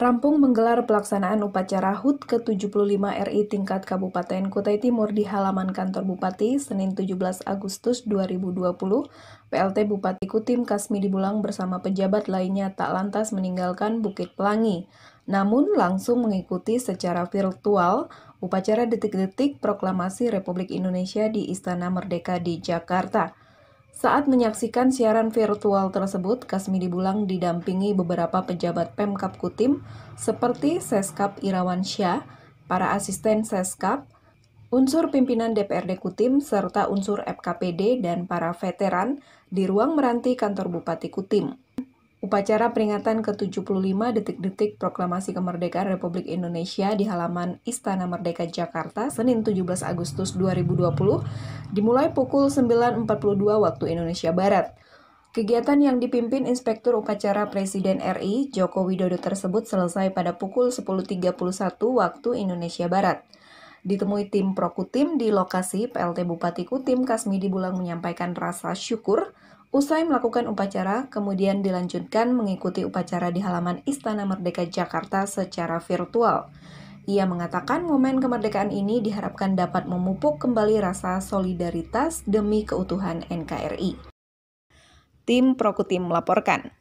Rampung menggelar pelaksanaan upacara HUT ke-75 RI tingkat Kabupaten Kutai Timur di halaman kantor Bupati Senin 17 Agustus 2020. PLT Bupati Kutim Kasmi Dibulang bersama pejabat lainnya tak lantas meninggalkan Bukit Pelangi, namun langsung mengikuti secara virtual upacara detik-detik proklamasi Republik Indonesia di Istana Merdeka di Jakarta. Saat menyaksikan siaran virtual tersebut, Kasmi dibulang didampingi beberapa pejabat Pemkap Kutim seperti Seskap Irawan Syah, para asisten Seskap, unsur pimpinan DPRD Kutim, serta unsur FKPD dan para veteran di ruang meranti kantor Bupati Kutim. Upacara peringatan ke-75 detik-detik proklamasi kemerdekaan Republik Indonesia di halaman Istana Merdeka Jakarta Senin 17 Agustus 2020 dimulai pukul 9.42 waktu Indonesia Barat. Kegiatan yang dipimpin Inspektur Upacara Presiden RI Joko Widodo tersebut selesai pada pukul 10.31 waktu Indonesia Barat. Ditemui tim Prokutim di lokasi, PLT Bupati Kutim Kasmidi Bulang menyampaikan rasa syukur Usai melakukan upacara, kemudian dilanjutkan mengikuti upacara di halaman Istana Merdeka Jakarta secara virtual. Ia mengatakan momen kemerdekaan ini diharapkan dapat memupuk kembali rasa solidaritas demi keutuhan NKRI. Tim Prokutim melaporkan.